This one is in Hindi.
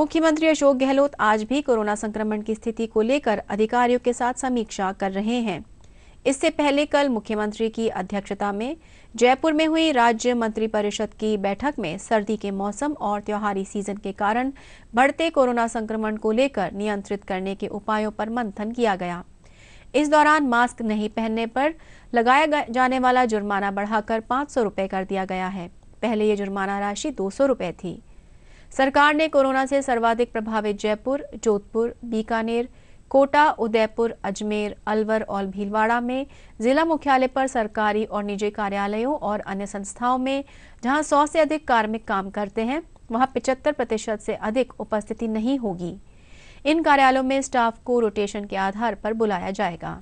मुख्यमंत्री अशोक गहलोत आज भी कोरोना संक्रमण की स्थिति को लेकर अधिकारियों के साथ समीक्षा कर रहे हैं इससे पहले कल मुख्यमंत्री की अध्यक्षता में जयपुर में हुई राज्य मंत्रिपरिषद की बैठक में सर्दी के मौसम और त्योहारी सीजन के कारण बढ़ते कोरोना संक्रमण को लेकर नियंत्रित करने के उपायों पर मंथन किया गया इस दौरान मास्क नहीं पहनने पर लगाया जाने वाला जुर्माना बढ़ाकर पांच सौ रुपये कर दिया गया है पहले ये जुर्माना राशि दो सौ थी सरकार ने कोरोना से सर्वाधिक प्रभावित जयपुर जोधपुर बीकानेर कोटा उदयपुर अजमेर अलवर और भीलवाड़ा में जिला मुख्यालय पर सरकारी और निजी कार्यालयों और अन्य संस्थाओं में जहां 100 से अधिक कार्मिक काम करते हैं वहां 75 प्रतिशत से अधिक उपस्थिति नहीं होगी इन कार्यालयों में स्टाफ को रोटेशन के आधार पर बुलाया जाएगा